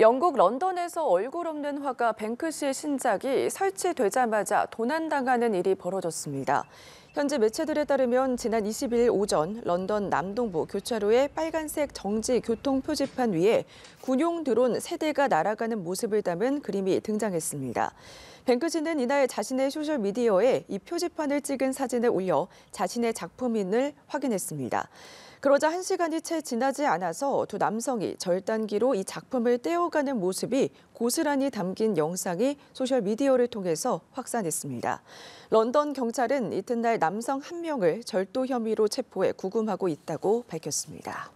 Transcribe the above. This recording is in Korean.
영국 런던에서 얼굴 없는 화가 뱅크시의 신작이 설치되자마자 도난당하는 일이 벌어졌습니다. 현재 매체들에 따르면 지난 20일 오전 런던 남동부 교차로의 빨간색 정지 교통 표지판 위에 군용 드론 세대가 날아가는 모습을 담은 그림이 등장했습니다. 뱅크시는 이날 자신의 소셜미디어에 이 표지판을 찍은 사진을 올려 자신의 작품인을 확인했습니다. 그러자 한 시간이 채 지나지 않아서 두 남성이 절단기로 이 작품을 떼어가는 모습이 고스란히 담긴 영상이 소셜미디어를 통해서 확산했습니다. 런던 경찰은 이튿날 남성 한 명을 절도 혐의로 체포해 구금하고 있다고 밝혔습니다.